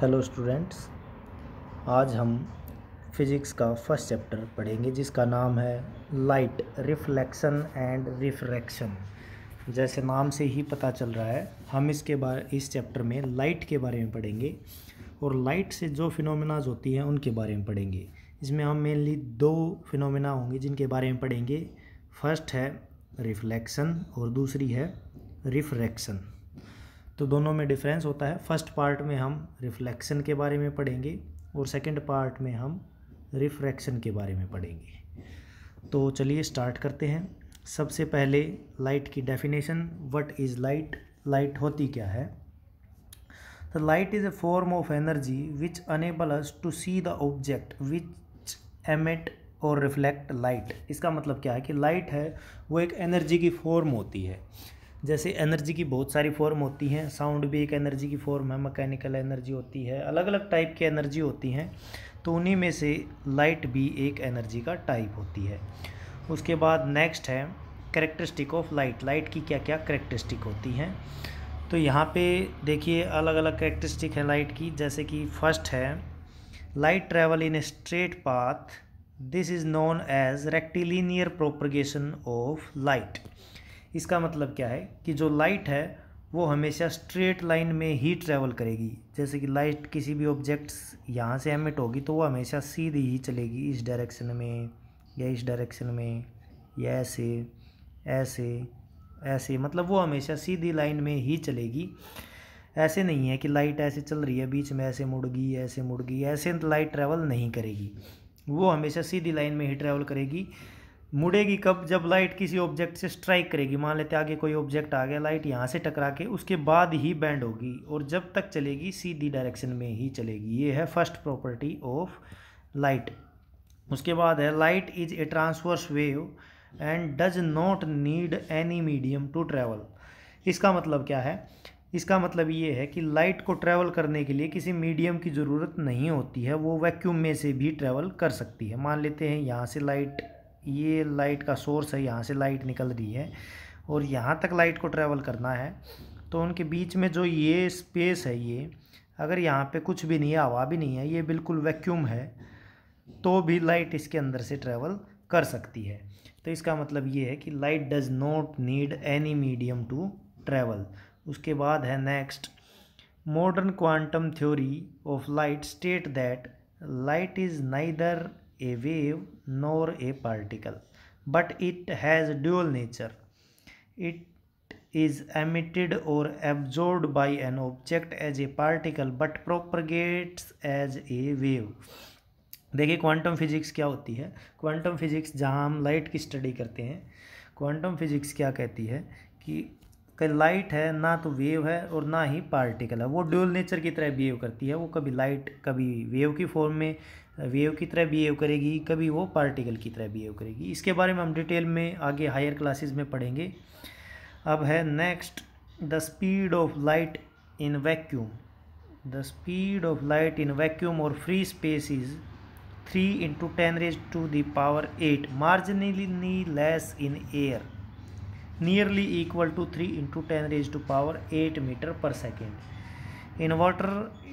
hello students आज हम physics का फर्स्ट चैप्टर पढ़ेंगे जिसका नाम है लाइट रिफ्लेक्शन एंड रिफ्रैक्शन जैसे नाम से ही पता चल रहा है हम इसके बारे इस चैप्टर में लाइट के बारे में पढ़ेंगे और लाइट से जो फिनोमिनाज होती हैं उनके बारे में पढ़ेंगे इसमें हम मेनली दो फिनोमिना होंगे जिनके बारे में पढ़ेंगे फर्स्ट है रिफ्लेक्शन और दूसरी है रिफ्रैक्शन तो दोनों में डिफरेंस होता है फर्स्ट पार्ट में हम रिफ्लेक्शन के बारे में पढ़ेंगे और सेकंड पार्ट में हम रिफ्रैक्शन के बारे में पढ़ेंगे तो चलिए स्टार्ट करते हैं सबसे पहले लाइट की definition what is light light होती क्या है the light is a form of energy which enable us to see the object which emit और रिफ्लेक्ट लाइट इसका मतलब क्या है कि लाइट है वो एक एनर्जी की फॉर्म होती है जैसे एनर्जी की बहुत सारी फॉर्म होती हैं साउंड भी एक एनर्जी की फॉर्म है मैकेनिकल एनर्जी होती है अलग अलग टाइप की एनर्जी होती हैं तो उन्हीं में से लाइट भी एक एनर्जी का टाइप होती है उसके बाद नेक्स्ट है करेक्टरिस्टिक ऑफ लाइट लाइट की क्या क्या करेक्टरिस्टिक होती हैं तो यहाँ पे देखिए अलग अलग करेक्टरिस्टिक है लाइट की जैसे कि फर्स्ट है light travel in a straight path this is known as rectilinear propagation of light इसका मतलब क्या है कि जो लाइट है वो हमेशा स्ट्रेट लाइन में ही ट्रैवल करेगी जैसे कि लाइट किसी भी ऑब्जेक्ट्स यहाँ से एमिट होगी तो वो हमेशा सीधी ही चलेगी इस डायरेक्शन में या इस डायरेक्शन में या ऐसे ऐसे ऐसे मतलब वो हमेशा सीधी लाइन में ही चलेगी ऐसे नहीं है कि लाइट ऐसे चल रही है बीच में ऐसे मुड़गी ऐसे मुड़गी ऐसे लाइट ट्रैवल नहीं करेगी वो हमेशा सीधी लाइन में ही ट्रैवल करेगी मुड़ेगी कब जब लाइट किसी ऑब्जेक्ट से स्ट्राइक करेगी मान लेते आगे कोई ऑब्जेक्ट आ गया लाइट यहाँ से टकरा के उसके बाद ही बैंड होगी और जब तक चलेगी सीधी डायरेक्शन में ही चलेगी ये है फर्स्ट प्रॉपर्टी ऑफ लाइट उसके बाद है light is a transverse wave and does not need any medium to travel इसका मतलब क्या है इसका मतलब ये है कि लाइट को ट्रैवल करने के लिए किसी मीडियम की ज़रूरत नहीं होती है वो वैक्यूम में से भी ट्रैवल कर सकती है मान लेते हैं यहाँ से लाइट ये लाइट का सोर्स है यहाँ से लाइट निकल रही है और यहाँ तक लाइट को ट्रैवल करना है तो उनके बीच में जो ये स्पेस है ये अगर यहाँ पे कुछ भी नहीं है हवा भी नहीं है ये बिल्कुल वैक्यूम है तो भी लाइट इसके अंदर से ट्रैवल कर सकती है तो इसका मतलब ये है कि light does not need any medium to travel उसके बाद है next modern quantum theory of light state that light is neither a wave nor a particle but it has dual nature it is emitted or absorbed by an object as a particle but propagates as a wave देखिए quantum physics क्या होती है quantum physics जहाँ हम light की study करते हैं quantum physics क्या कहती है कि कहीं लाइट है ना तो वेव है और ना ही पार्टिकल है वो ड्यूल नेचर की तरह बिहेव करती है वो कभी लाइट कभी वेव की फॉर्म में वेव की तरह बिहेव करेगी कभी वो पार्टिकल की तरह बिहेव करेगी इसके बारे में हम डिटेल में आगे हायर क्लासेस में पढ़ेंगे अब है next the speed of light in vacuum the speed of light in vacuum और free space is three into ten raise to power eight marginally less in air nearly equal to three into ten raise to power eight metre per second in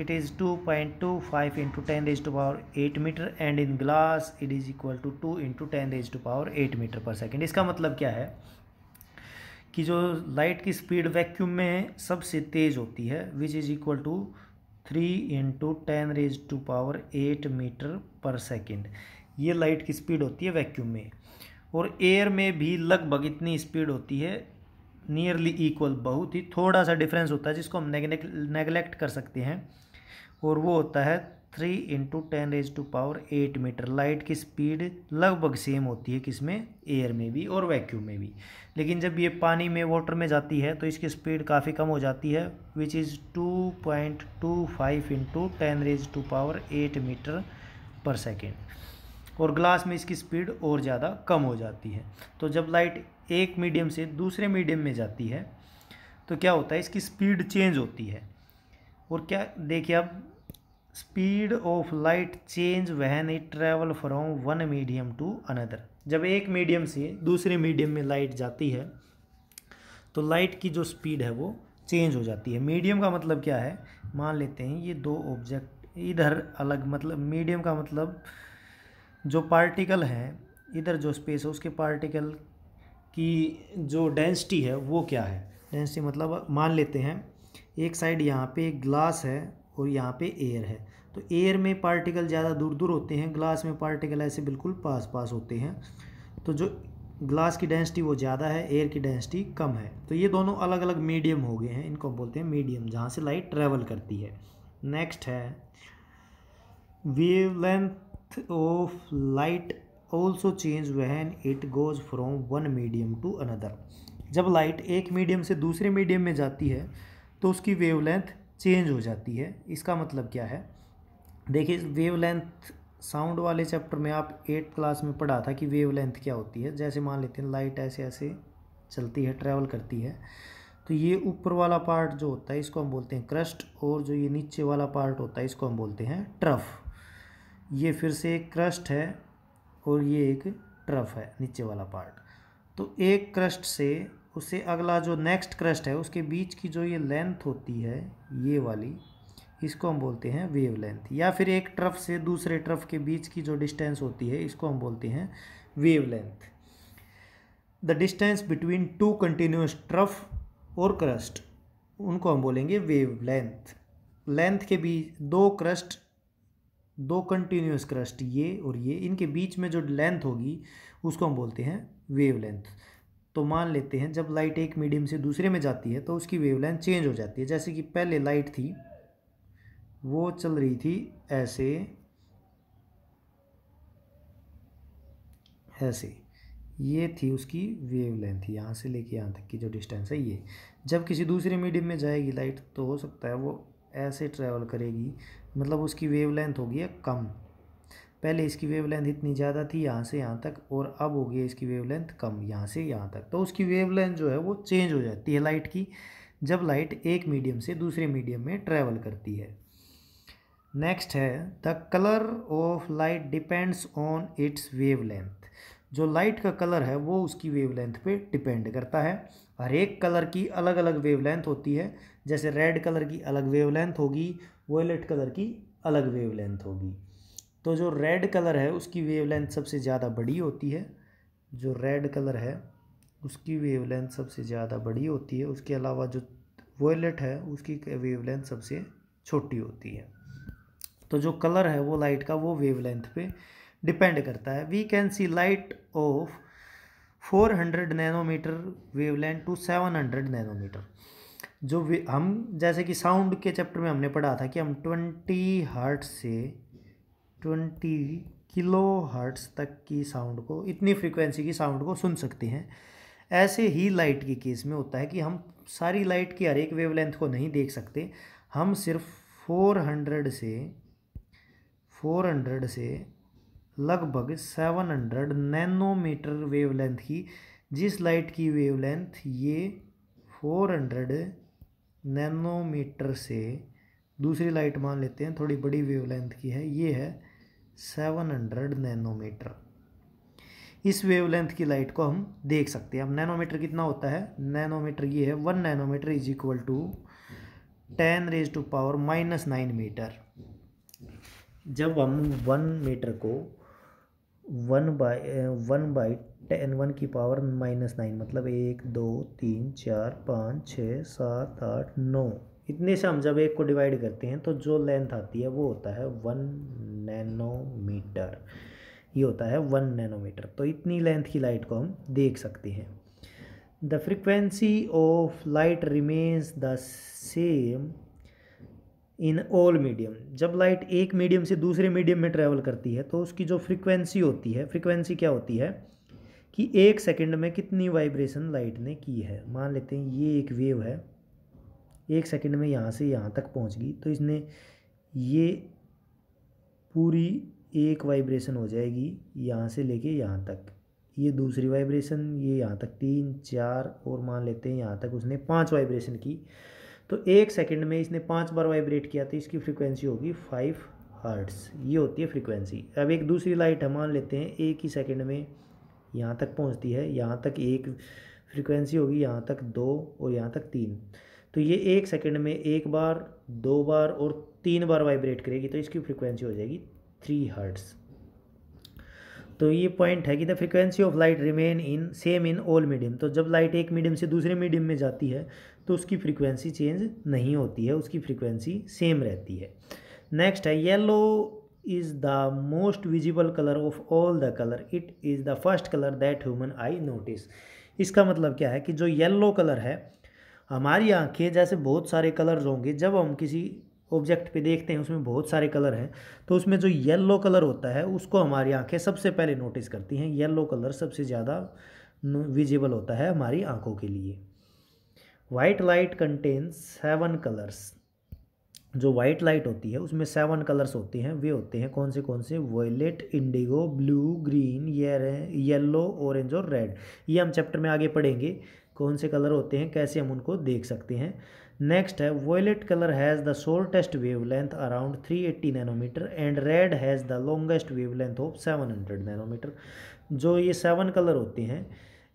it is two point two five into ten raise to power eight metre and in glass it is equal to two into ten raise to power eight metre per second इसका मतलब क्या है कि जो light की speed vacuum में सबसे तेज़ होती है which is equal to three into ten raise to power eight metre per second ये लाइट की स्पीड होती है वैक्यूम में और एयर में भी लगभग इतनी स्पीड होती है नियरली इक्वल बहुत ही थोड़ा सा डिफरेंस होता है जिसको हम नेगलेक्ट कर सकते हैं और वो होता है three into ten raise to power eight metre light की स्पीड लगभग सेम होती है किसमें एयर में भी और वैक्यूम में भी लेकिन जब ये पानी में वाटर में जाती है तो इसकी स्पीड काफ़ी कम हो जाती है which is two point two five into ten raise to power eight metre per second और ग्लास में इसकी स्पीड और ज़्यादा कम हो जाती है तो जब लाइट एक मीडियम से दूसरे मीडियम में जाती है तो क्या होता है इसकी स्पीड चेंज होती है और क्या देखिए अब speed of light change when it travel from one medium to another जब एक मीडियम से दूसरे मीडियम में लाइट जाती है तो लाइट की जो स्पीड है वो चेंज हो जाती है मीडियम का मतलब क्या है मान लेते हैं ये दो ऑब्जेक्ट इधर अलग मतलब मीडियम का मतलब जो पार्टिकल है इधर जो स्पेस है उसके पार्टिकल की जो डेंसिटी है वो क्या है डेंसिटी मतलब मान लेते हैं एक साइड यहाँ पे ग्लास है और यहाँ पे एयर है तो एयर में पार्टिकल ज़्यादा दूर दूर होते हैं ग्लास में पार्टिकल ऐसे बिल्कुल पास पास होते हैं तो जो ग्लास की डेंसिटी वो ज़्यादा है एयर की डेंसिटी कम है तो ये दोनों अलग अलग मीडियम हो गए हैं इनको बोलते हैं मीडियम जहाँ से लाइट ट्रेवल करती है नेक्स्ट है wavelength length depth of light also change when it goes from one medium to another जब लाइट एक मीडियम से दूसरे मीडियम में जाती है तो उसकी लेंथ चेंज हो जाती है इसका मतलब क्या है देखिए लेंथ साउंड वाले चैप्टर में आप एट क्लास में पढ़ा था कि लेंथ क्या होती है जैसे मान लेते हैं लाइट ऐसे ऐसे चलती है ट्रैवल करती है तो ये ऊपर वाला पार्ट जो होता है इसको हम बोलते हैं क्रस्ट और जो ये नीचे वाला पार्ट होता है इसको हम बोलते हैं ट्रफ ये फिर से एक क्रस्ट है और ये एक ट्रफ है नीचे वाला पार्ट तो एक क्रस्ट से उससे अगला जो नेक्स्ट क्रस्ट है उसके बीच की जो ये लेंथ होती है ये वाली इसको हम बोलते हैं वेव लेंथ या फिर एक ट्रफ से दूसरे ट्रफ के बीच की जो डिस्टेंस होती है इसको हम बोलते हैं wave length the distance between two continuous trough और क्रस्ट उनको हम बोलेंगे वेव लेंथ लेंथ के बीच दो क्रस्ट दो कंटिन्यूस क्रस्ट ये और ये इनके बीच में जो लेंथ होगी उसको हम बोलते हैं वेव लेंथ तो मान लेते हैं जब लाइट एक मीडियम से दूसरे में जाती है तो उसकी वेव लेंथ चेंज हो जाती है जैसे कि पहले लाइट थी वो चल रही थी ऐसे ऐसे ये थी उसकी वेव लेंथ यहाँ से लेके यहाँ तक की जो डिस्टेंस है ये जब किसी दूसरे मीडियम में जाएगी लाइट तो हो सकता है वो ऐसे ट्रैवल करेगी मतलब उसकी लेंथ हो गया कम पहले इसकी वेव लेंथ इतनी ज़्यादा थी यहाँ से यहाँ तक और अब हो गई इसकी वेव लेंथ कम यहाँ से यहाँ तक तो उसकी वेव लेंथ जो है वो चेंज हो जाती है लाइट की जब लाइट एक मीडियम से दूसरे मीडियम में ट्रेवल करती है नेक्स्ट है the colour of light depends on its wave जो लाइट का कलर है वो उसकी वेव पे डिपेंड करता है हर एक कलर की अलग अलग वेवलेंथ होती है जैसे रेड कलर की अलग वेवलेंथ होगी वॉयलेट कलर की अलग वेवलेंथ होगी तो जो रेड कलर है उसकी वेवलेंथ सबसे ज़्यादा बड़ी होती है जो रेड कलर है उसकी वेवलेंथ सबसे ज़्यादा बड़ी होती है उसके अलावा जो वॉयलेट है उसकी वेवलेंथ सबसे छोटी होती है तो जो कलर है वो लाइट का वो वेवलेंथ पे डिपेंड करता है we can see light of 400 nanometre wavelength to 700 nanometre जो हम जैसे कि साउंड के चैप्टर में हमने पढ़ा था कि हम 20 हर्ट्स से 20 किलो हर्ट्स तक की साउंड को इतनी फ्रीक्वेंसी की साउंड को सुन सकते हैं ऐसे ही लाइट के केस में होता है कि हम सारी लाइट की हर एक वेव को नहीं देख सकते हम सिर्फ 400 से 400 से लगभग 700 नैनोमीटर वेवलेंथ की जिस लाइट की वेवलेंथ ये 400 नैनोमीटर से दूसरी लाइट मान लेते हैं थोड़ी बड़ी वेवलेंथ की है ये है 700 नैनोमीटर इस वेवलेंथ की लाइट को हम देख सकते हैं अब नैनोमीटर कितना होता है नैनोमीटर ये है one nanometre is equal to ten raise to power minus nine metre जब हम वन मीटर को one by one by ten one की पावर माइनस नाइन मतलब एक दो तीन चार पाँच छः सात आठ नौ इतने से हम जब एक को डिवाइड करते हैं तो जो लेंथ आती है वो होता है वन नैनोमीटर ये होता है वन नैनोमीटर तो इतनी लेंथ की लाइट को हम देख सकते हैं the frequency of light remains the same in all medium जब लाइट एक मीडियम से दूसरे मीडियम में ट्रेवल करती है तो उसकी जो फ्रिक्वेंसी होती है फ्रिक्वेंसी क्या होती है कि एक सेकंड में कितनी वाइब्रेशन लाइट ने की है मान लेते हैं ये एक वेव है एक सेकंड में यहाँ से यहाँ तक पहुँच गई तो इसने ये पूरी एक वाइब्रेशन हो जाएगी यहाँ से लेके यहाँ तक ये दूसरी वाइब्रेशन ये यहाँ तक तीन चार और मान लेते हैं यहाँ तक उसने पांच वाइब्रेशन की तो एक सेकंड में इसने पांच बार वाइब्रेट किया तो इसकी फ्रीक्वेंसी होगी फाइव हर्ट्स ये होती है फ्रीक्वेंसी अब एक दूसरी लाइट हम मान लेते हैं एक ही सेकंड में यहाँ तक पहुँचती है यहाँ तक एक फ्रीक्वेंसी होगी यहाँ तक दो और यहाँ तक तीन तो ये एक सेकेंड में एक बार दो बार और तीन बार वाइब्रेट करेगी तो इसकी फ्रिक्वेंसी हो जाएगी थ्री हर्ट्स तो ये पॉइंट है कि the frequency of light remain in same in all medium तो जब लाइट एक मीडियम से दूसरे मीडियम में जाती है तो उसकी फ्रीक्वेंसी चेंज नहीं होती है उसकी फ्रीक्वेंसी सेम रहती है नेक्स्ट है yellow is the most visible colour of all the colour it is the first colour that human eye notice इसका मतलब क्या है कि जो येल्लो कलर है हमारी आंखें जैसे बहुत सारे कलर्स होंगे जब हम किसी ऑब्जेक्ट पे देखते हैं उसमें बहुत सारे कलर हैं तो उसमें जो येल्लो कलर होता है उसको हमारी आंखें सबसे पहले नोटिस करती हैं येल्लो कलर सबसे ज़्यादा विजिबल होता है हमारी आंखों के लिए white light contains seven colours जो वाइट लाइट होती है उसमें सेवन कलर्स होते हैं वे होते हैं कौन से कौन से violet indigo blue green yellow orange और रेड ये हम चैप्टर में आगे पढ़ेंगे कौन से कलर होते हैं कैसे हम उनको देख सकते हैं नेक्स्ट है violet colour has the shortest wave length around 380 nanometre and red has the longest wave length of 700 nanometre जो ये सेवन कलर होते हैं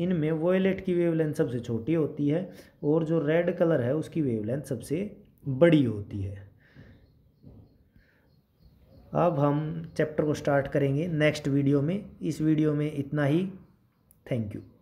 इनमें वोलेट की वेवलेंथ सबसे छोटी होती है और जो रेड कलर है उसकी वेवलेंथ सबसे बड़ी होती है अब हम चैप्टर को स्टार्ट करेंगे नेक्स्ट वीडियो में इस वीडियो में इतना ही थैंक यू